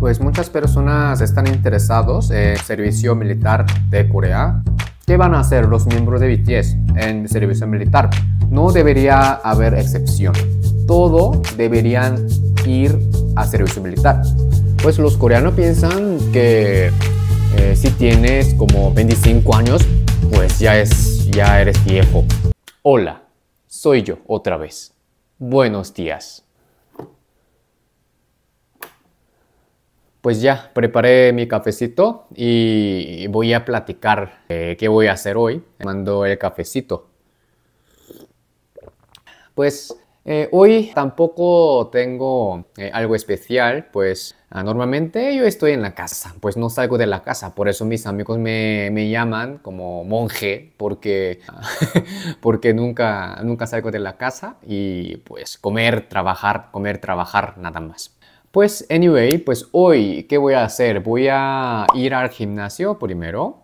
pues muchas personas están interesados en servicio militar de Corea. ¿Qué van a hacer los miembros de BTS en servicio militar? No debería haber excepción. Todo deberían ir a servicio militar. Pues los coreanos piensan que eh, si tienes como 25 años, pues ya, es, ya eres viejo. Hola, soy yo otra vez. Buenos días. Pues ya, preparé mi cafecito y voy a platicar eh, qué voy a hacer hoy. Mando el cafecito. Pues eh, hoy tampoco tengo eh, algo especial, pues ah, normalmente yo estoy en la casa, pues no salgo de la casa, por eso mis amigos me, llaman como monje, porque, porque nunca, nunca salgo de la casa y pues comer, trabajar, comer, trabajar, nada más. Pues, anyway, pues hoy, ¿qué voy a hacer? Voy a ir al gimnasio primero,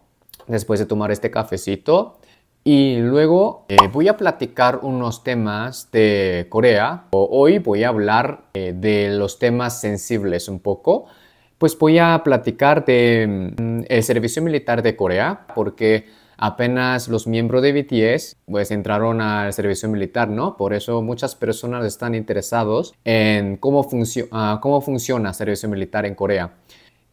después de tomar este cafecito. Y luego eh, voy a platicar unos temas de Corea. Hoy voy a hablar eh, de los temas sensibles un poco. Pues voy a platicar de mm, el servicio militar de Corea, porque apenas los miembros de BTS pues entraron al servicio militar, ¿no? Por eso muchas personas están interesados en cómo, ah, cómo funciona el servicio militar en Corea.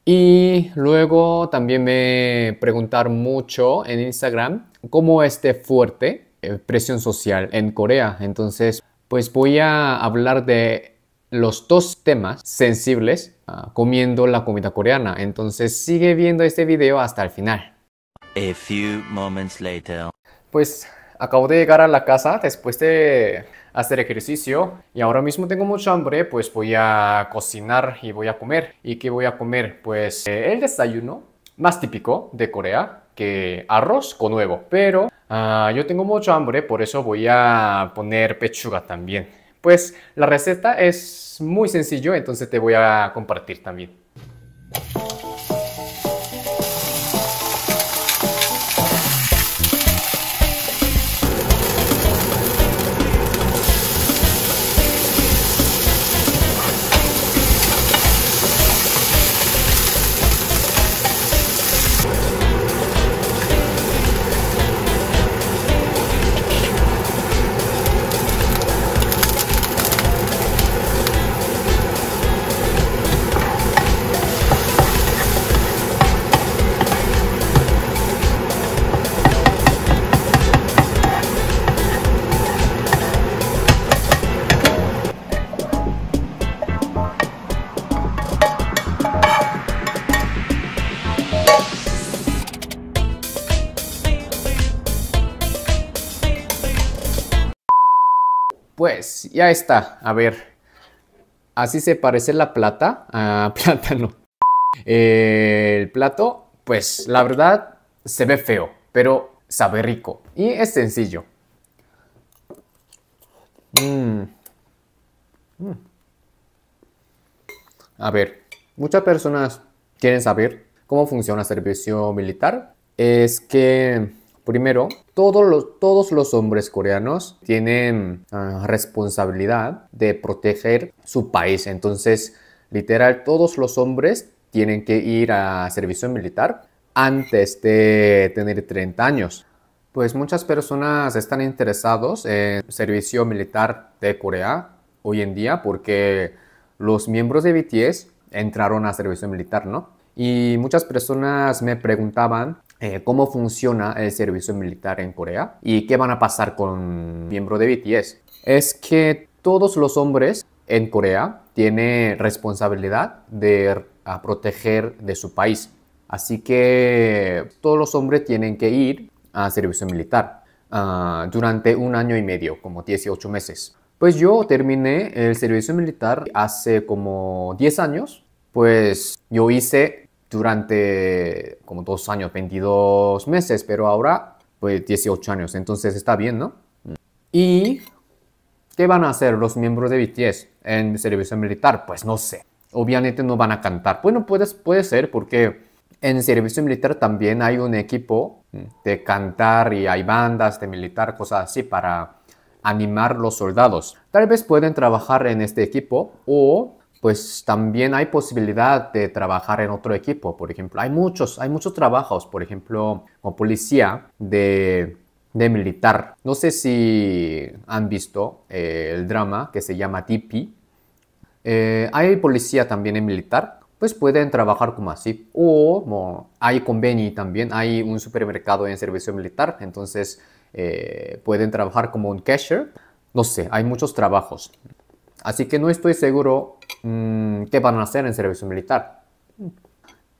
Y luego también me preguntaron mucho en Instagram cómo es este fuerte eh, presión social en Corea. Entonces, pues voy a hablar de los dos temas sensibles ah, comiendo la comida coreana. Entonces, sigue viendo este video hasta el final. A few moments later. Pues acabo de llegar a la casa después de hacer ejercicio y ahora mismo tengo mucho hambre, pues voy a cocinar y voy a comer. ¿Y qué voy a comer? Pues eh, el desayuno más típico de Corea, que arroz con huevo. Pero ah, yo tengo mucho hambre, por eso voy a poner pechuga también. Pues la receta es muy sencillo, entonces te voy a compartir también. Pues ya está. A ver. Así se parece la plata a ah, plátano. Eh, el plato, pues la verdad, se ve feo, pero sabe rico. Y es sencillo. Mm. Mm. A ver, muchas personas quieren saber cómo funciona servicio militar. Es que Primero, todos los, todos los hombres coreanos tienen ah, responsabilidad de proteger su país. Entonces, literal, todos los hombres tienen que ir a servicio militar antes de tener 30 años. Pues muchas personas están interesados en servicio militar de Corea hoy en día porque los miembros de BTS entraron a servicio militar, ¿no? Y muchas personas me preguntaban eh, cómo funciona el servicio militar en Corea y qué van a pasar con miembro de BTS. Es que todos los hombres en Corea tienen responsabilidad de proteger de su país. Así que todos los hombres tienen que ir a servicio militar ah, durante un año y medio, como 18 meses. Pues yo terminé el servicio militar hace como 10 años. Pues yo hice durante como dos años, 22 meses, pero ahora pues 18 años, entonces está bien, ¿no? Mm. ¿Y qué van a hacer los miembros de BTS en servicio militar? Pues no sé, obviamente no van a cantar. Bueno, puede, puede ser porque en servicio militar también hay un equipo mm, de cantar y hay bandas de militar, cosas así para animar los soldados. Tal vez pueden trabajar en este equipo o pues también hay posibilidad de trabajar en otro equipo, por ejemplo. Hay muchos, hay muchos trabajos, por ejemplo, como policía de, militar. No sé si han visto eh, el drama que se llama Tipi. Eh, hay policía también en militar, pues pueden trabajar como así. O hay conveni también, hay un supermercado en servicio militar, entonces eh, pueden trabajar como un cashier. No sé, hay muchos trabajos. Así que no estoy seguro mm, qué van a hacer en servicio militar.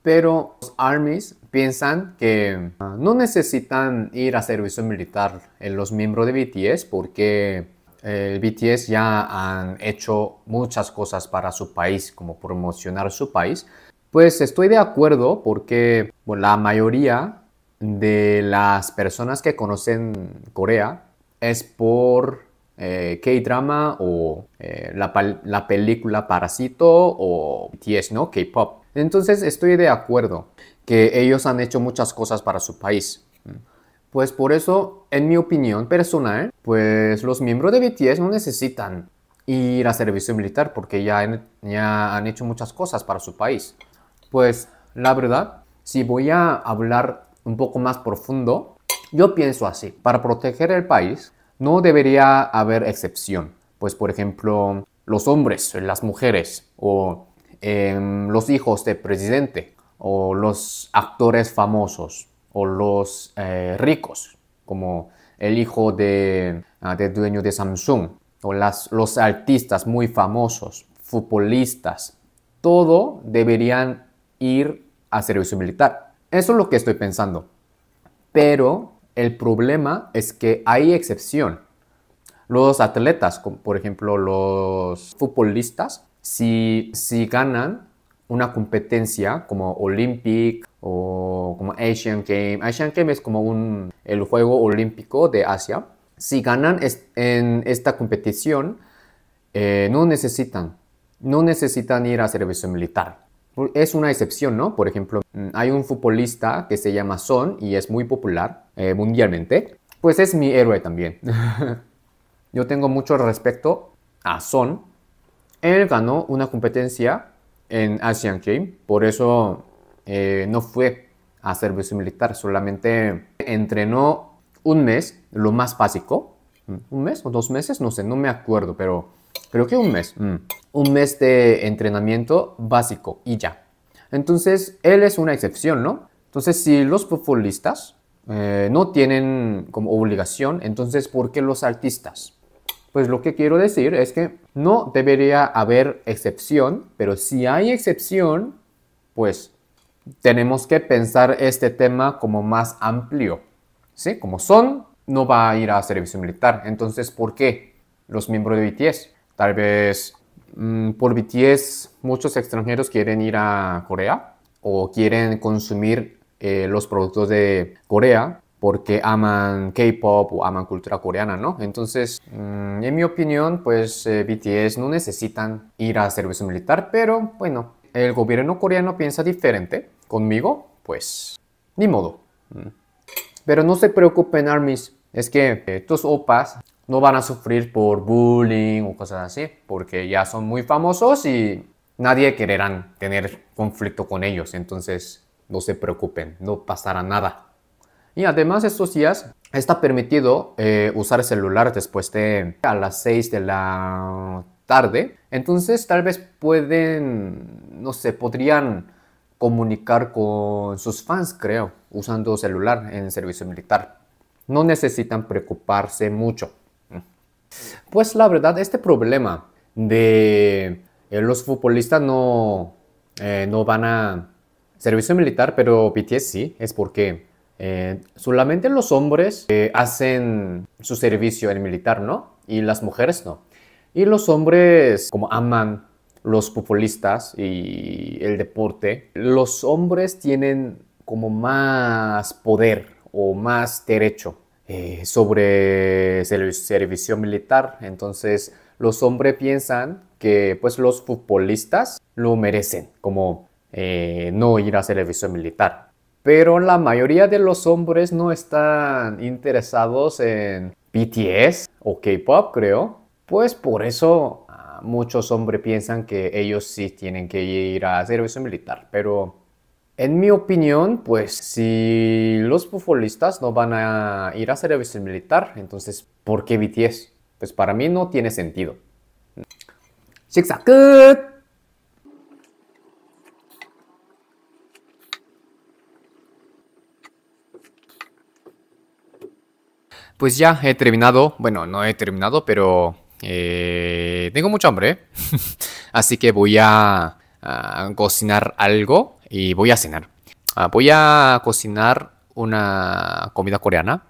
Pero los armies piensan que ah, no necesitan ir a servicio militar en los miembros de BTS porque el eh, BTS ya han hecho muchas cosas para su país, como promocionar su país. Pues estoy de acuerdo porque la mayoría de las personas que conocen Corea es por eh, K-drama o eh, la, película Parasito o BTS, ¿no? K-pop. Entonces estoy de acuerdo que ellos han hecho muchas cosas para su país. Pues por eso, en mi opinión personal, pues los miembros de BTS no necesitan ir a servicio militar porque ya han hecho muchas cosas para su país. Pues la verdad, si voy a hablar un poco más profundo, yo pienso así, para proteger el país, no debería haber excepción, pues por ejemplo los hombres, las mujeres o em, los hijos del presidente o los actores famosos o los eh, ricos, como el hijo de, ah, dueño de Samsung o las, los artistas muy famosos, futbolistas, todo deberían ir a servicio militar. Eso es lo que estoy pensando. Pero el problema es que hay excepción. Los atletas, por ejemplo los futbolistas, si, si ganan una competencia como Olympic o como Asian Games, Asian Games es como un, el juego olímpico de Asia, si ganan en esta competición, eh, no necesitan, no necesitan ir a servicio militar es una excepción, ¿no? Por ejemplo, mm, hay un futbolista que se llama Son y es muy popular eh, mundialmente. Pues es mi héroe también. Yo tengo mucho respeto a Son. Él ganó una competencia en Asian Game. por eso eh, no fue a servicio militar, solamente entrenó un mes, lo más básico, mm, un mes o dos meses, no sé, no me acuerdo, pero creo que un mes, mm. un mes de entrenamiento básico y ya. Entonces, él es una excepción, ¿no? Entonces, si los futbolistas eh, no tienen como obligación, entonces, ¿por qué los artistas? Pues lo que quiero decir es que no debería haber excepción, pero si hay excepción, pues tenemos que pensar este tema como más amplio. ¿Sí? Como Son no va a ir a servicio militar, entonces ¿por qué los miembros de BTS? Tal vez mm, por BTS muchos extranjeros quieren ir a Corea o quieren consumir eh, los productos de Corea porque aman K-pop o aman cultura coreana, ¿no? Entonces, mm, en mi opinión, pues eh, BTS no necesitan ir a servicio militar, pero bueno, el gobierno coreano piensa diferente conmigo, pues ni modo. Mm. Pero no se preocupen, armis, es que eh, estos opas no van a sufrir por bullying o cosas así, porque ya son muy famosos y nadie querrán tener conflicto con ellos, entonces no se preocupen, no pasará nada. Y además estos días está permitido eh, usar celular después de a las 6 de la tarde, entonces tal vez pueden, no sé, podrían comunicar con sus fans, creo, usando celular en servicio militar. No necesitan preocuparse mucho. Pues la verdad, este problema de eh, los futbolistas eh, no, van a servicio militar, pero BTS sí, es porque eh, solamente los hombres hacen su servicio en militar, ¿no? Y las mujeres no. Y los hombres, como aman los futbolistas y el deporte, los hombres tienen como más poder o más derecho eh, sobre servicio militar. Entonces los hombres piensan que pues los futbolistas lo merecen, como eh, no ir a servicio militar. Pero la mayoría de los hombres no están interesados en BTS o K-pop, creo. Pues por eso ah, muchos hombres piensan que ellos sí tienen que ir a servicio militar, pero en mi opinión, pues si los futbolistas no van a ir a servicio militar, entonces ¿por qué BTS? Pues para mí no tiene sentido. 식사 Pues ya he terminado, bueno, no he terminado, pero eh, tengo mucho hambre, ¿eh? así que voy a cocinar algo y voy a cenar. Ah, voy a cocinar una comida coreana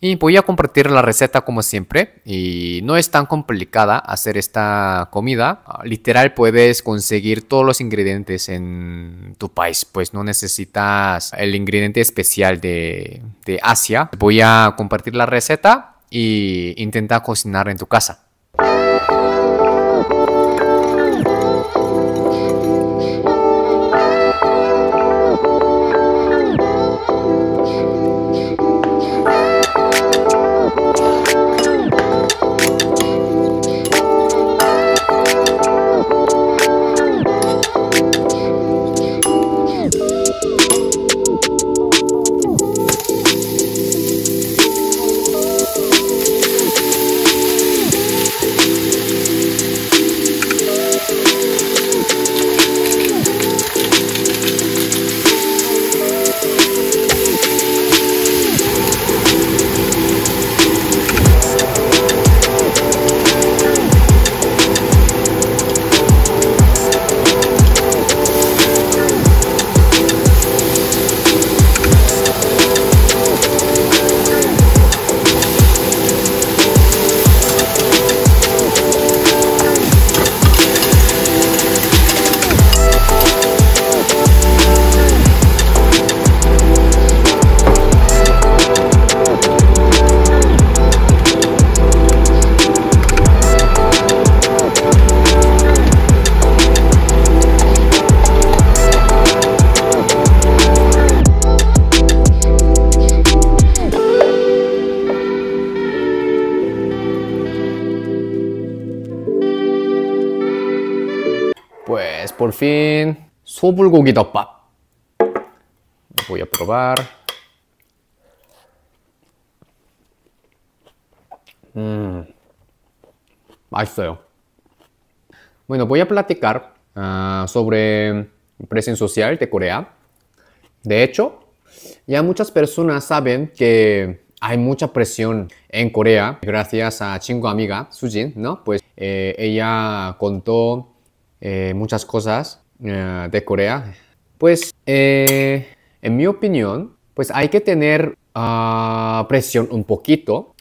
y voy a compartir la receta como siempre. Y no es tan complicada hacer esta comida. Ah, literal puedes conseguir todos los ingredientes en tu país. Pues no necesitas el ingrediente especial de, Asia. Voy a compartir la receta e intenta cocinar en tu casa. Pues por fin, sobulgogi deopbap. Voy a probar. Mmm, Bueno, voy a platicar ah, sobre presión social de Corea. De hecho, ya muchas personas saben que hay mucha presión en Corea gracias a Chingo Amiga, Sujin, ¿no? Pues eh, ella contó eh, muchas cosas eh, de Corea. Pues, eh, en mi opinión, pues hay que tener ah, presión un poquito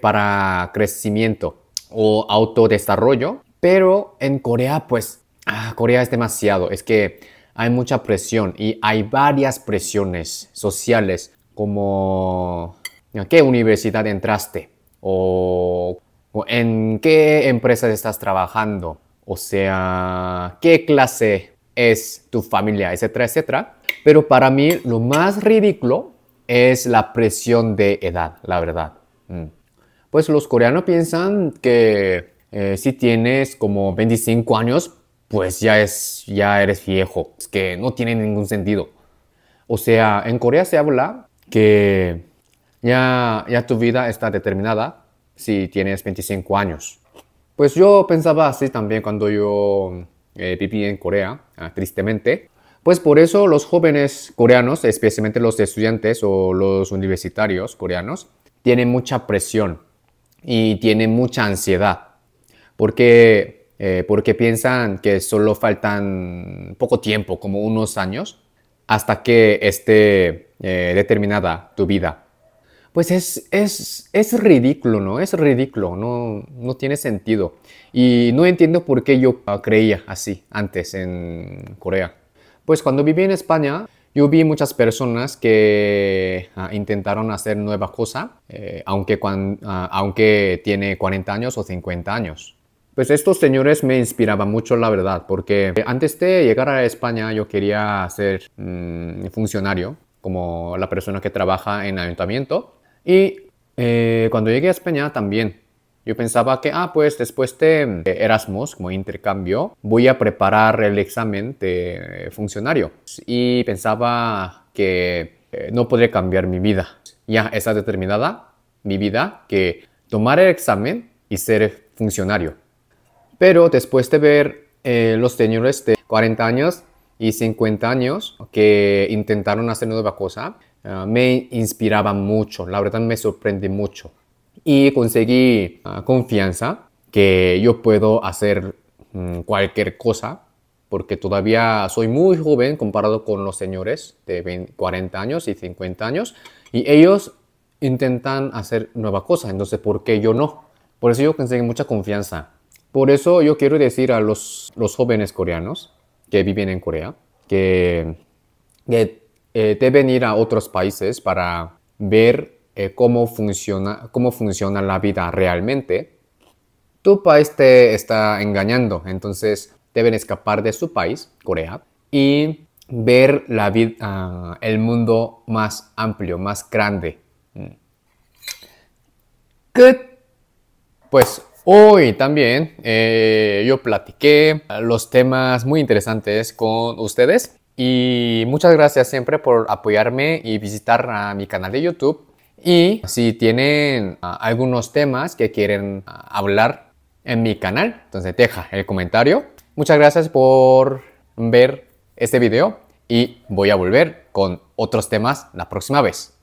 para crecimiento o autodesarrollo, pero en Corea, pues, ah, Corea es demasiado, es que hay mucha presión y hay varias presiones sociales como ¿a qué universidad entraste o en qué empresa estás trabajando o sea, qué clase es tu familia, etcétera, etcétera. Pero para mí lo más ridículo es la presión de edad, la verdad. Mm. Pues los coreanos piensan que eh, si tienes como 25 años, pues ya, es, ya eres viejo. que no tiene ningún sentido. O sea, en Corea se habla que ya, ya tu vida está determinada si tienes 25 años. Pues yo pensaba así también cuando yo eh, viví en Corea, ah, tristemente. Pues por eso los jóvenes coreanos, especialmente los estudiantes o los universitarios coreanos, tienen mucha presión y tienen mucha ansiedad. Porque, eh, porque piensan que solo faltan poco tiempo, como unos años, hasta que esté eh, determinada tu vida pues es, es, ridículo, ¿no? Es ridículo, no, tiene sentido. Y no entiendo por qué yo creía así antes en Corea. Pues cuando viví en España, yo vi muchas personas que ah, intentaron hacer nueva cosa, eh, aunque, ah, aunque tiene 40 años o 50 años. Pues estos señores me inspiraban mucho, la verdad, porque antes de llegar a España yo quería ser mm, funcionario, como la persona que trabaja en ayuntamiento. Y eh, cuando llegué a España también, yo pensaba que, ah, pues después de eh, Erasmus, como intercambio, voy a preparar el examen de funcionario. Y pensaba que eh, no podría cambiar mi vida. Ya está determinada mi vida que tomar el examen y ser funcionario. Pero después de ver los señores de 40 años y 50 años que intentaron hacer nueva cosa, Ah, me inspiraba mucho, la verdad me sorprendí mucho. Y conseguí ah, confianza que yo puedo hacer mm, cualquier cosa, porque todavía soy muy joven comparado con los señores de 40 años y 50 años, y ellos intentan hacer nuevas cosas, entonces ¿por qué yo no? Por eso yo conseguí mucha confianza. Por eso yo quiero decir a los, jóvenes coreanos que viven en Corea que, que eh, deben ir a otros países para ver eh, cómo, funciona, cómo funciona la vida realmente, tu país te está engañando. Entonces deben escapar de su país, Corea, y ver la vida, ah, el mundo más amplio, más grande. Mm. Good. Pues hoy también eh, yo platiqué los temas muy interesantes con ustedes. Y muchas gracias siempre por apoyarme y visitar a mi canal de YouTube. Y si tienen ah, algunos temas que quieren ah, hablar en mi canal, entonces deja el comentario. Muchas gracias por ver este video y voy a volver con otros temas la próxima vez.